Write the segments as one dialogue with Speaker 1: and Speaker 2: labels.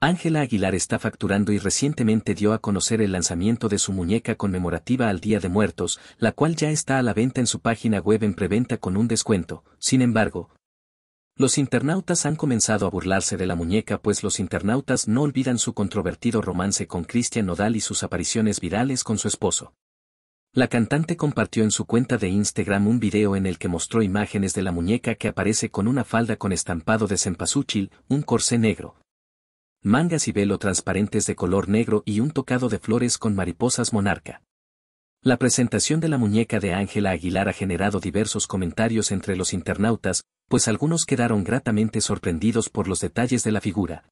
Speaker 1: Ángela Aguilar está facturando y recientemente dio a conocer el lanzamiento de su muñeca conmemorativa al Día de Muertos, la cual ya está a la venta en su página web en preventa con un descuento. Sin embargo, los internautas han comenzado a burlarse de la muñeca pues los internautas no olvidan su controvertido romance con Cristian Nodal y sus apariciones virales con su esposo. La cantante compartió en su cuenta de Instagram un video en el que mostró imágenes de la muñeca que aparece con una falda con estampado de cempasúchil, un corsé negro, mangas y velo transparentes de color negro y un tocado de flores con mariposas monarca. La presentación de la muñeca de Ángela Aguilar ha generado diversos comentarios entre los internautas, pues algunos quedaron gratamente sorprendidos por los detalles de la figura.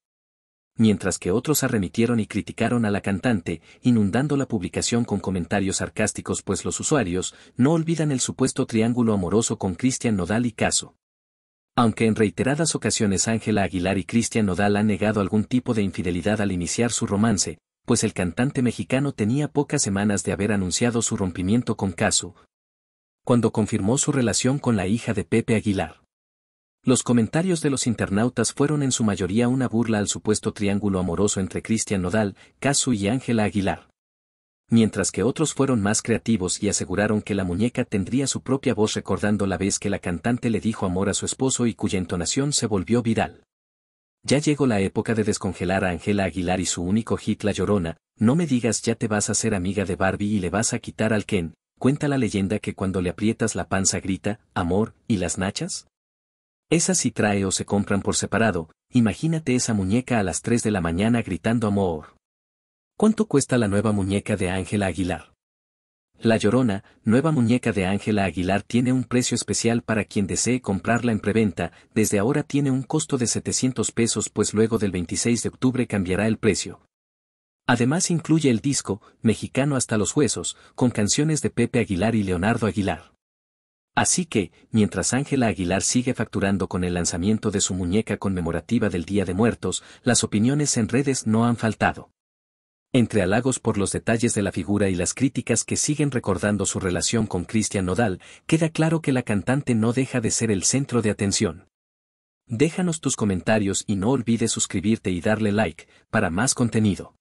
Speaker 1: Mientras que otros arremitieron y criticaron a la cantante, inundando la publicación con comentarios sarcásticos pues los usuarios no olvidan el supuesto triángulo amoroso con Cristian Nodal y Caso. Aunque en reiteradas ocasiones Ángela Aguilar y Cristian Nodal han negado algún tipo de infidelidad al iniciar su romance, pues el cantante mexicano tenía pocas semanas de haber anunciado su rompimiento con Casu, cuando confirmó su relación con la hija de Pepe Aguilar. Los comentarios de los internautas fueron en su mayoría una burla al supuesto triángulo amoroso entre Cristian Nodal, Casu y Ángela Aguilar mientras que otros fueron más creativos y aseguraron que la muñeca tendría su propia voz recordando la vez que la cantante le dijo amor a su esposo y cuya entonación se volvió viral. Ya llegó la época de descongelar a Angela Aguilar y su único hit La Llorona, no me digas ya te vas a ser amiga de Barbie y le vas a quitar al Ken, cuenta la leyenda que cuando le aprietas la panza grita, amor, ¿y las nachas? Esas si trae o se compran por separado, imagínate esa muñeca a las 3 de la mañana gritando amor. ¿Cuánto cuesta la nueva muñeca de Ángela Aguilar? La Llorona, nueva muñeca de Ángela Aguilar tiene un precio especial para quien desee comprarla en preventa, desde ahora tiene un costo de 700 pesos pues luego del 26 de octubre cambiará el precio. Además incluye el disco, Mexicano hasta los huesos, con canciones de Pepe Aguilar y Leonardo Aguilar. Así que, mientras Ángela Aguilar sigue facturando con el lanzamiento de su muñeca conmemorativa del Día de Muertos, las opiniones en redes no han faltado. Entre halagos por los detalles de la figura y las críticas que siguen recordando su relación con Cristian Nodal, queda claro que la cantante no deja de ser el centro de atención. Déjanos tus comentarios y no olvides suscribirte y darle like para más contenido.